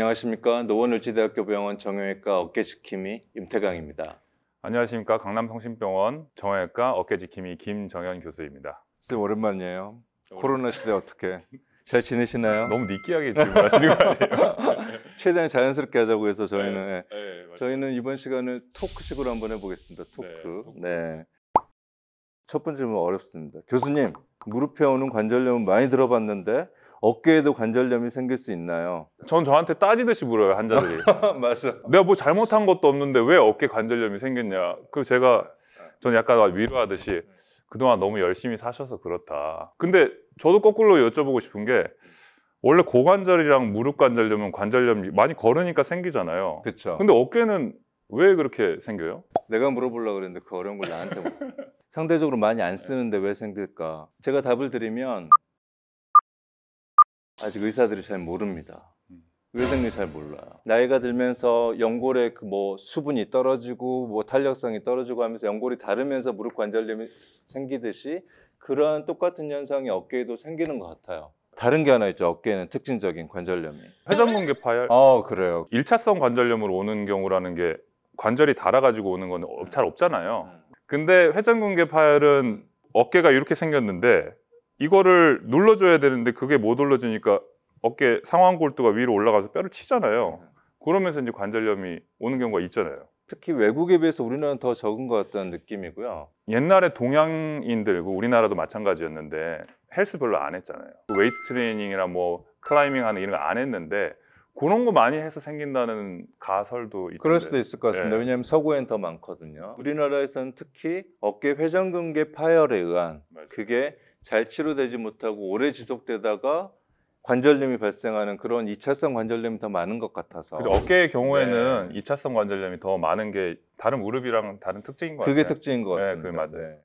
안녕하십니까 노원의지대학교 병원 정형외과 어깨지킴이 임태강입니다. 안녕하십니까 강남성심병원 정형외과 어깨지킴이 김정현 교수입니다. 선생님 오랜만이에요. 어, 코로나 시대 어떻게 잘 지내시나요? 너무 느끼하게 질문하시는 거 아니에요? 최대한 자연스럽게 하자고 해서 저희는 네, 예. 네, 네 저희는 이번 시간을 토크식으로 한번 해보겠습니다. 네, 토크. 네. 네. 첫 번째 질문 어렵습니다. 교수님 무릎에 오는 관절염은 많이 들어봤는데 어깨에도 관절염이 생길 수 있나요? 전 저한테 따지듯이 물어요 환자들이 맞아 내가 뭐 잘못한 것도 없는데 왜 어깨 관절염이 생겼냐 그 제가 전 약간 위로하듯이 그동안 너무 열심히 사셔서 그렇다 근데 저도 거꾸로 여쭤보고 싶은 게 원래 고관절이랑 무릎 관절염은 관절염 이 많이 걸으니까 생기잖아요 그렇죠 근데 어깨는 왜 그렇게 생겨요? 내가 물어보려고 그랬는데 그 어려운 걸 나한테 뭐. 상대적으로 많이 안 쓰는데 왜 생길까? 제가 답을 드리면 아직 의사들이 잘 모릅니다. 음. 의사들이 잘 몰라요. 나이가 들면서 연골에 그 뭐 수분이 떨어지고 뭐 탄력성이 떨어지고 하면서 연골이 다르면서 무릎 관절염이 생기듯이 그러한 똑같은 현상이 어깨에도 생기는 것 같아요. 다른 게 하나 있죠. 어깨는 특징적인 관절염이. 회전근개 파열? 아 그래요. 일차성 관절염으로 오는 경우라는 게 관절이 닳아가지고 오는 건잘 음. 없잖아요. 음. 근데 회전근개 파열은 어깨가 이렇게 생겼는데 이거를 눌러줘야 되는데 그게 못눌러지니까 어깨 상완골두가 위로 올라가서 뼈를 치잖아요. 그러면서 이제 관절염이 오는 경우가 있잖아요. 특히 외국에 비해서 우리나라는 더 적은 것 같다는 느낌이고요. 옛날에 동양인들, 그 우리나라도 마찬가지였는데 헬스 별로 안 했잖아요. 그 웨이트 트레이닝이나 뭐 클라이밍 하는 이런 거 안 했는데 그런 거 많이 해서 생긴다는 가설도 있던데. 그럴 수도 있을 것 같습니다. 네. 왜냐하면 서구엔 더 많거든요. 우리나라에서는 특히 어깨 회전근개 파열에 의한 맞아요. 그게 잘 치료되지 못하고 오래 지속되다가 관절염이 발생하는 그런 이차성 관절염이 더 많은 것 같아서. 그죠. 어깨의 경우에는 네. 이차성 관절염이 더 많은 게 다른 무릎이랑 다른 특징인 것 같아요. 그게 특징인 것 네, 같습니다. 네, 맞아요.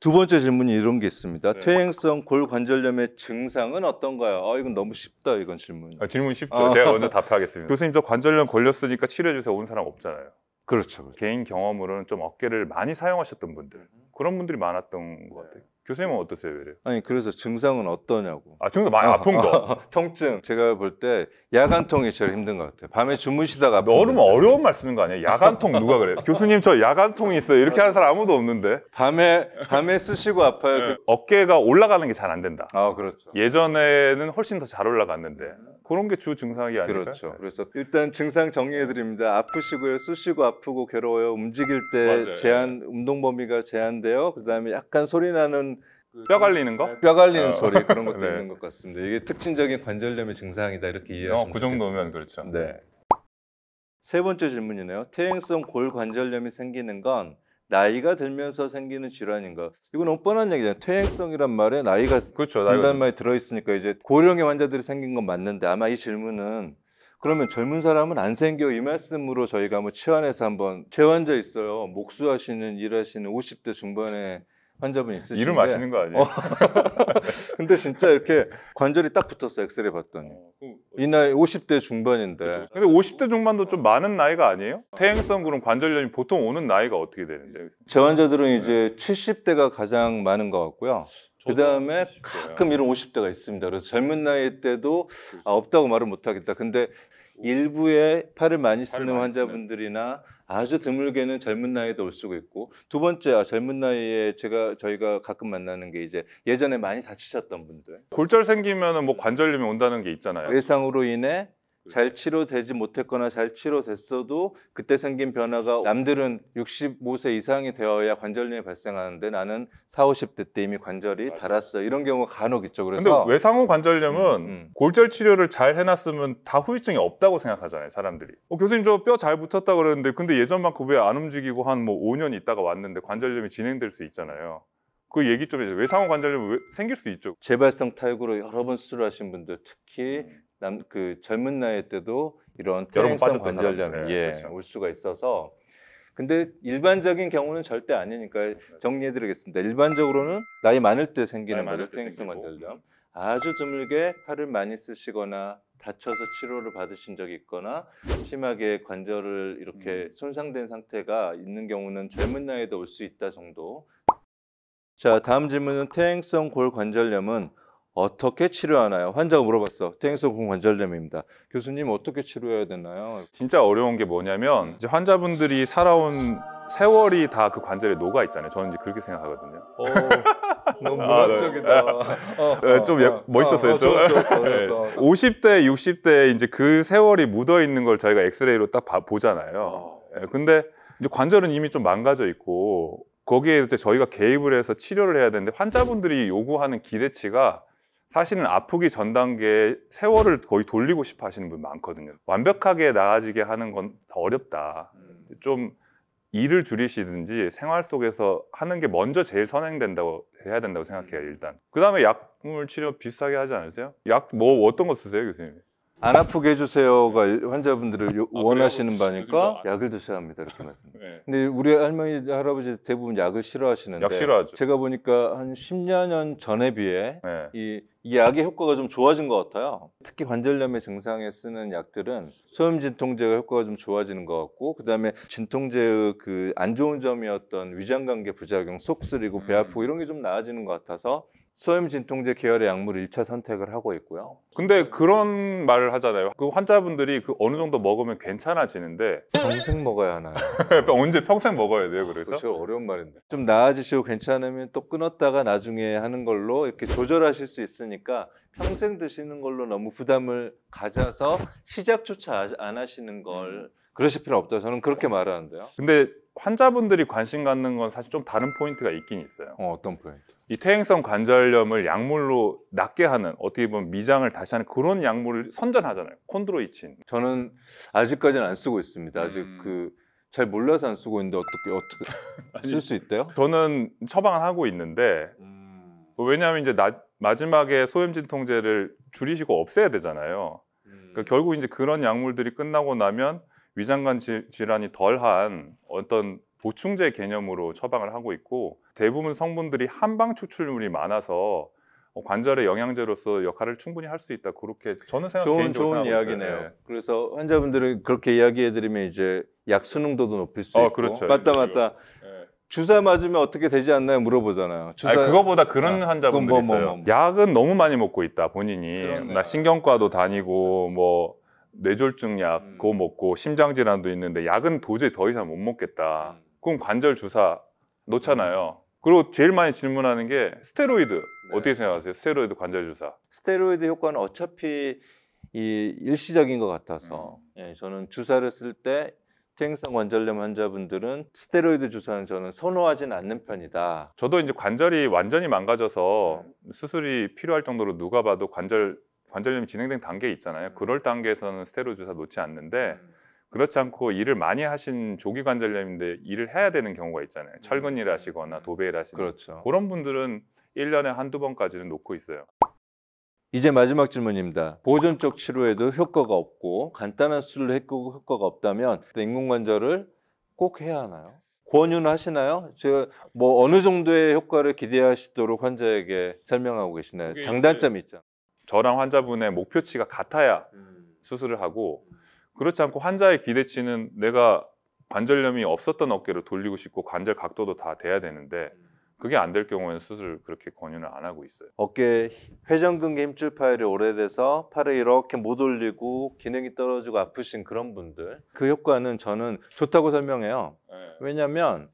두 번째 질문이 이런 게 있습니다. 네. 퇴행성 골관절염의 증상은 어떤가요? 아, 이건 너무 쉽다, 이건 질문이. 아, 질문 쉽죠. 아. 제가 먼저 답하겠습니다. 교수님, 저 관절염 걸렸으니까 치료해주세요. 온 사람 없잖아요. 그렇죠, 그렇죠. 개인 경험으로는 좀 어깨를 많이 사용하셨던 분들, 음. 그런 분들이 많았던 것 네. 같아요. 교수님은 어떠세요, 외래? 요 아니 그래서 증상은 어떠냐고. 아 증상 많이 아픈 거. 통증. 제가 볼 때 야간통이 제일 힘든 것 같아요. 밤에 주무시다가. 너는 뭐 어려운 말 쓰는 거 아니야? 야간통 누가 그래? 요 교수님 저 야간통이 있어요. 이렇게 하는 사람 아무도 없는데. 밤에 밤에 쑤시고 아파요. 네. 그... 어깨가 올라가는 게 잘 안 된다. 아 그렇죠. 예전에는 훨씬 더 잘 올라갔는데 그런 게 주 증상이 아닐까? 그렇죠. 네. 그래서 일단 증상 정리해 드립니다. 아프시고요, 쑤시고 아프고 괴로워요. 움직일 때 맞아요. 제한 운동 범위가 제한돼요. 그다음에 약간 소리 나는 그 뼈 갈리는 거? 네, 뼈 갈리는 어. 소리 그런 것도 네. 있는 것 같습니다. 이게 특징적인 관절염의 증상이다 이렇게 어, 이해하시면 어, 그 정도면 그렇죠. 네. 세 번째 질문이네요. 퇴행성 골관절염이 생기는 건 나이가 들면서 생기는 질환인가? 이건 너무 뻔한 얘기죠 퇴행성이란 말에 나이가 그렇죠, 든다는 말이 들어있으니까 이제 고령의 환자들이 생긴 건 맞는데 아마 이 질문은 그러면 젊은 사람은 안 생겨 이 말씀으로 저희가 한번 치환해서 한번 제 환자 있어요. 목수하시는 일하시는 50대 중반에 환자분 있으신데 이름 아시는 거 아니에요? 어. 근데 진짜 이렇게 관절이 딱 붙었어 엑스레이 봤더니 어, 이 나이 50대 중반인데 그렇죠. 근데 50대 중반도 좀 많은 나이가 아니에요? 퇴행성 그런 관절염이 보통 오는 나이가 어떻게 되는데? 제 환자들은 이제 네. 70대가 가장 많은 것 같고요 그 다음에 가끔 이런 50대가 있습니다 그래서 젊은 나이 때도 아, 없다고 말을 못하겠다 근데 일부의 팔을 많이 쓰는 환자분들이나 쓰는. 아주 드물게는 젊은 나이에도 올 수가 있고 두 번째 젊은 나이에 제가 저희가 가끔 만나는 게 이제 예전에 많이 다치셨던 분들 골절 생기면은 뭐 관절염이 온다는 게 있잖아요. 외상으로 인해 그렇죠. 잘 치료되지 못했거나 잘 치료됐어도 그때 생긴 변화가 남들은 65세 이상이 되어야 관절염이 발생하는데 나는 40, 50대 때 이미 관절이 맞아. 달았어 이런 경우가 간혹 있죠. 그래데 외상후 관절염은 음, 음. 골절 치료를 잘 해놨으면 다 후유증이 없다고 생각하잖아요. 사람들이 어, 교수님 저 뼈 잘 붙었다 그러는데 근데 예전만큼 왜안 그 움직이고 한 뭐 5년 있다가 왔는데 관절염이 진행될 수 있잖아요. 그 얘기 좀 해주세요. 외상후 관절염 생길 수 있죠? 재발성 탈구로 여러 번 수술하신 분들 특히 음. 남, 그 젊은 나이 때도 이런 퇴행성 관절염 네, 예, 그렇죠. 올 수가 있어서 근데 일반적인 경우는 절대 아니니까 그렇죠. 정리해드리겠습니다. 일반적으로는 나이 많을 때 생기는 거죠. 퇴행성 관절염. 아주 드물게 팔을 많이 쓰시거나 다쳐서 치료를 받으신 적이 있거나 심하게 관절을 이렇게 음. 손상된 상태가 있는 경우는 젊은 나이에도 올 수 있다 정도. 자, 다음 질문은 퇴행성 골 관절염은 어떻게 치료하나요? 환자가 물어봤어. 퇴행성 관절염입니다. 교수님 어떻게 치료해야 되나요? 진짜 어려운 게 뭐냐면 이제 환자분들이 살아온 세월이 다 그 관절에 녹아 있잖아요. 저는 이제 그렇게 생각하거든요. 어, 너무 아, 네. 문학적이다. 어, 어, 어, 좀 예, 어. 멋있었어요. 어, 좀. 어 좋았어, 좋았어. 50대, 60대 이제 그 세월이 묻어 있는 걸 저희가 엑스레이로 딱 봐, 보잖아요. 어. 예, 근데 이제 관절은 이미 좀 망가져 있고 거기에 이제 저희가 개입을 해서 치료를 해야 되는데 환자분들이 요구하는 기대치가 사실은 아프기 전 단계에 세월을 거의 돌리고 싶어 하시는 분 많거든요. 완벽하게 나아지게 하는 건 더 어렵다. 음. 좀 일을 줄이시든지 생활 속에서 하는 게 먼저 제일 선행된다고 해야 된다고 생각해요, 음. 일단. 그 다음에 약물 치료 비싸게 하지 않으세요? 약 뭐 어떤 거 쓰세요, 교수님? 안 아프게 해주세요가 환자분들을 요- 아, 원하시는 바니까 약을 드셔야 합니다 이렇게 말씀드니다 네. 근데 우리 할머니 할아버지 대부분 약을 싫어하시는데 약 싫어하죠. 제가 보니까 한 10년 전에 비해 네. 이, 이 약의 효과가 좀 좋아진 것 같아요. 특히 관절염의 증상에 쓰는 약들은 소염 진통제가 효과가 좀 좋아지는 것 같고 그다음에 진통제의 그 안 좋은 점이었던 위장관계 부작용, 속 쓰리고 배 음. 아프고 이런 게 좀 나아지는 것 같아서 소염 진통제 계열의 약물 1차 선택을 하고 있고요. 근데 그런 말을 하잖아요. 그 환자분들이 그 어느 정도 먹으면 괜찮아지는데 평생 먹어야 하나요? 언제 평생 먹어야 돼요, 그래서? 그렇죠. 어려운 말인데. 좀 나아지시고 괜찮으면 또 끊었다가 나중에 하는 걸로 이렇게 조절하실 수 있으니까 평생 드시는 걸로 너무 부담을 가져서 시작조차 아, 안 하시는 걸 그러실 필요 없다. 저는 그렇게 말하는데요. 근데 환자분들이 관심 갖는 건 사실 좀 다른 포인트가 있긴 있어요. 어, 어떤 포인트? 이 퇴행성 관절염을 약물로 낫게 하는 어떻게 보면 미장을 다시 하는 그런 약물을 선전하잖아요. 콘드로이친. 저는 아직까지는 안 쓰고 있습니다. 아직 음. 그잘 몰라서 안 쓰고 있는데 어떻게 어떻게 쓸 수 있대요? 저는 처방을 하고 있는데 음. 왜냐하면 이제 나, 마지막에 소염 진통제를 줄이시고 없애야 되잖아요. 그러니까 음. 그러니까 결국 이제 그런 약물들이 끝나고 나면 위장관 질환이 덜한 어떤 보충제 개념으로 처방을 하고 있고 대부분 성분들이 한방 추출물이 많아서 어, 관절의 영양제로서 역할을 충분히 할 수 있다. 그렇게 저는 생각 좋은 좋은 이야기네요. 있 예. 그래서 환자분들은 그렇게 이야기해드리면 이제 약 수능도도 높일 수 어, 있고 그렇죠. 맞다 그렇죠. 맞다. 예. 주사 맞으면 어떻게 되지 않나요? 물어보잖아요. 주사... 아니, 그거보다 그런 아, 환자분들 뭐, 뭐, 있어요. 뭐, 뭐, 약은 너무 많이 먹고 있다 본인이. 그러네. 나 신경과도 다니고 음. 뭐 뇌졸중 약 음. 그거 먹고 심장 질환도 있는데 약은 도저히 더 이상 못 먹겠다. 음. 복근 관절 주사 놓잖아요. 음. 그리고 제일 많이 질문하는 게 스테로이드 네. 어떻게 생각하세요? 스테로이드 관절 주사. 스테로이드 효과는 어차피 이 일시적인 것 같아서 음. 예, 저는 주사를 쓸 때 퇴행성 관절염 환자분들은 스테로이드 주사는 저는 선호하진 않는 편이다. 저도 이제 관절이 완전히 망가져서 음. 수술이 필요할 정도로 누가 봐도 관절 관절염이 진행된 단계 있잖아요. 음. 그럴 단계에서는 스테로이드 주사 놓지 않는데 음. 그렇지 않고 일을 많이 하신 조기 관절염인데 일을 해야 되는 경우가 있잖아요. 음. 철근 일 하시거나 도배 일 하시거나 그렇죠. 그런 분들은 일년에 한두 번까지는 놓고 있어요. 이제 마지막 질문입니다. 보존적 치료에도 효과가 없고 간단한 수술로 효과가 없다면 인공관절을 꼭 해야 하나요? 권유는 하시나요? 제뭐 어느 정도의 효과를 기대하시도록 환자에게 설명하고 계시나요? 장단점이 있죠. 저랑 환자분의 목표치가 같아야 음. 수술을 하고 음. 그렇지 않고 환자의 기대치는 내가 관절염이 없었던 어깨로 돌리고 싶고 관절 각도도 다 돼야 되는데 그게 안 될 경우에는 수술을 그렇게 권유를 안 하고 있어요. 어깨 회전근개 힘줄 파열이 오래돼서 팔을 이렇게 못 올리고 기능이 떨어지고 아프신 그런 분들 그 효과는 저는 좋다고 설명해요. 네. 왜냐하면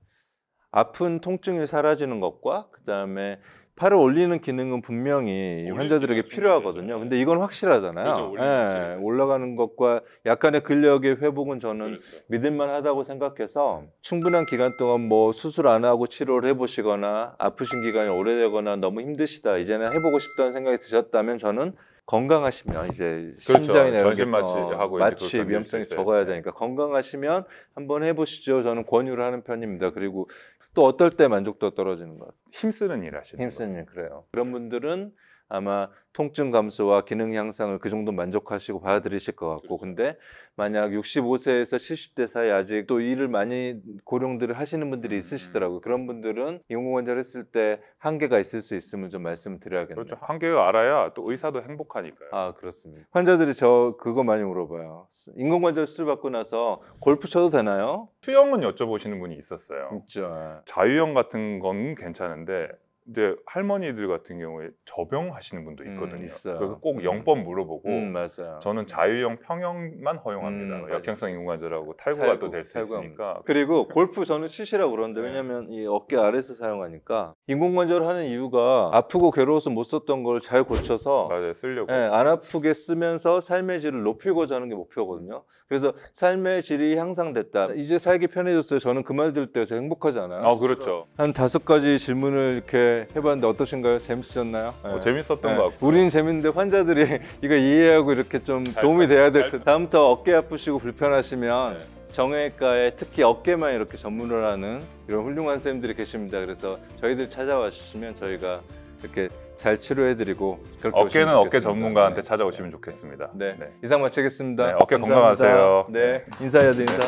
아픈 통증이 사라지는 것과 그다음에 팔을 올리는 기능은 분명히 환자들에게 필요하거든요. 근데 이건 확실하잖아요. 그렇죠, 네, 올라가는 것과 약간의 근력의 회복은 저는 그렇죠. 믿을만하다고 생각해서 충분한 기간 동안 뭐 수술 안 하고 치료를 해보시거나 아프신 기간이 오래되거나 너무 힘드시다 이제는 해보고 싶다는 생각이 드셨다면 저는 건강하시면 이제 그 심장이나 전신 마취 어, 하고 마취 위험성이 적어야 네. 되니까 건강하시면 한번 해보시죠. 저는 권유를 하는 편입니다. 그리고 또 어떨 때 만족도가 떨어지는 것 힘쓰는 일 하시는 힘쓰는 일 그래요. 그런 분들은 아마 통증 감소와 기능 향상을 그 정도 만족하시고 받아들이실 것 같고 그렇죠. 근데 만약 65세에서 70대 사이 아직 또 일을 많이 고령들을 하시는 분들이 음, 있으시더라고요. 음. 그런 분들은 인공관절 했을 때 한계가 있을 수 있음을 좀 말씀드려야겠네요. 을 그렇죠. 한계 를 알아야 또 의사도 행복하니까요. 아 그렇습니다. 환자들이 저 그거 많이 물어봐요. 인공관절 수술 받고 나서 골프 쳐도 되나요? 수영은 여쭤보시는 분이 있었어요. 진짜. 자유형 같은 건 괜찮은데 이제 할머니들 같은 경우에 저병하시는 분도 음, 있거든요. 음, 그래서 꼭 음. 영법 물어보고 음, 저는 자유형 평형만 허용합니다. 음, 역형성 인공관절하고 탈구가 탈구, 또될 수 있으니까. 그리고 골프 저는 치시라고 그러는데 네. 왜냐면 이 어깨 아래에서 사용하니까 인공관절을 하는 이유가 아프고 괴로워서 못 썼던 걸 잘 고쳐서 맞아요. 쓰려고. 예, 안 아프게 쓰면서 삶의 질을 높이고자 하는 게 목표거든요. 그래서 삶의 질이 향상됐다. 이제 살기 편해졌어요. 저는 그 말 들을 때 제가 행복하잖아요. 아, 그렇죠. 한 다섯 가지 질문을 이렇게 해봤는데 어떠신가요? 재밌으셨나요? 네. 어, 재밌었던 네. 것 같고 우린 재밌는데 환자들이 이거 이해하고 이렇게 좀 잘, 도움이 돼야 될 텐데 다음부터 어깨 아프시고 불편하시면 네. 정형외과에 특히 어깨만 이렇게 전문을 하는 이런 훌륭한 선생님들이 계십니다. 그래서 저희들 찾아와 주시면 저희가 이렇게 잘 치료해드리고 어깨는 어깨 전문가한테 네. 찾아오시면 좋겠습니다. 네. 네. 이상 마치겠습니다. 네, 어깨 감사합니다. 건강하세요. 네, 인사해야 돼 인사.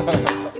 네.